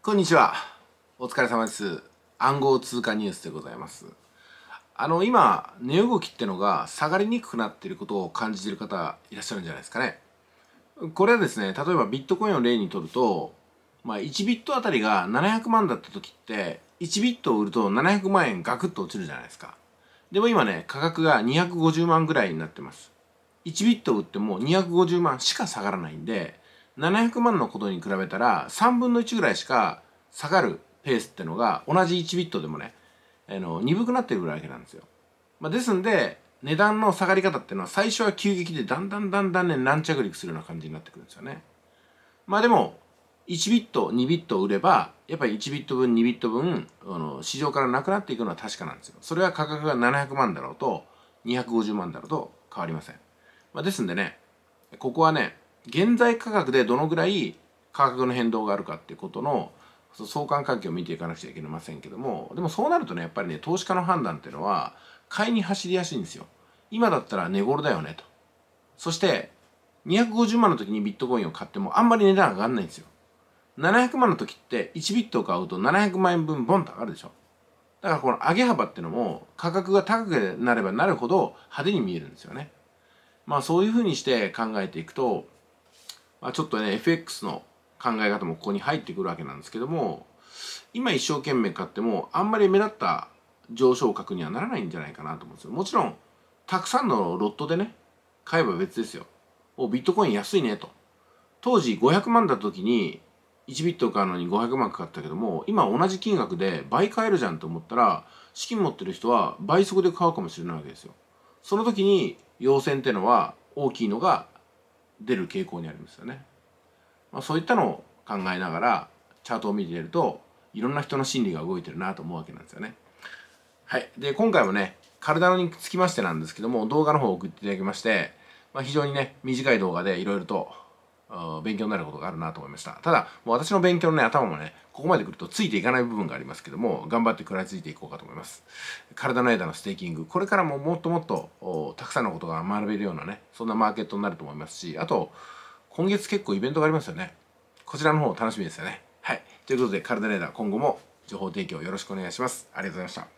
こんにちは。お疲れ様です。暗号通貨ニュースでございます。あの、今、値動きってのが下がりにくくなっていることを感じている方いらっしゃるんじゃないですかね。これはですね、例えばビットコインを例にとると、まあ、1ビットあたりが700万だった時って、1ビットを売ると700万円ガクッと落ちるじゃないですか。でも今ね、価格が250万ぐらいになってます。1ビット売っても250万しか下がらないんで、700万のことに比べたら3分の1ぐらいしか下がるペースってのが同じ1ビットでもねあの鈍くなってくるわけなんですよ、まあ、ですんで値段の下がり方っていうのは最初は急激でだんだんだんだんね軟着陸するような感じになってくるんですよねまあでも1ビット2ビット売ればやっぱり1ビット分2ビット分あの市場からなくなっていくのは確かなんですよそれは価格が700万だろうと250万だろうと変わりません、まあ、ですんでねここはね現在価格でどのぐらい価格の変動があるかっていうことの相関関係を見ていかなくちゃいけませんけどもでもそうなるとねやっぱりね投資家の判断っていうのは買いに走りやすいんですよ今だったら値頃だよねとそして250万の時にビットコインを買ってもあんまり値段上がんないんですよ700万の時って1ビットを買うと700万円分ボンと上がるでしょだからこの上げ幅っていうのも価格が高くなればなるほど派手に見えるんですよねまあそういうふうにして考えていくとまあ、ちょっとね FX の考え方もここに入ってくるわけなんですけども今一生懸命買ってもあんまり目立った上昇格にはならないんじゃないかなと思うんですよもちろんたくさんのロットでね買えば別ですよおビットコイン安いねと当時500万だった時に1ビット買うのに500万かかったけども今同じ金額で倍買えるじゃんと思ったら資金持ってる人は倍速で買うかもしれないわけですよその時に要線っていうのは大きいのが出る傾向にありますよね。まあ、そういったのを考えながらチャートを見ているといろんな人の心理が動いてるなと思うわけなんですよね。はい。で、今回もね、体につきましてなんですけども、動画の方を送っていただきまして、まあ、非常にね、短い動画でいろいろと勉強になることがあるなと思いました。ただ、もう私の勉強のね、頭もね、ここまで来るとついていかない部分がありますけども頑張って食らいついていこうかと思います体の枝のステーキングこれからももっともっとたくさんのことが学べるようなねそんなマーケットになると思いますしあと今月結構イベントがありますよねこちらの方楽しみですよねはいということで体の枝今後も情報提供よろしくお願いしますありがとうございました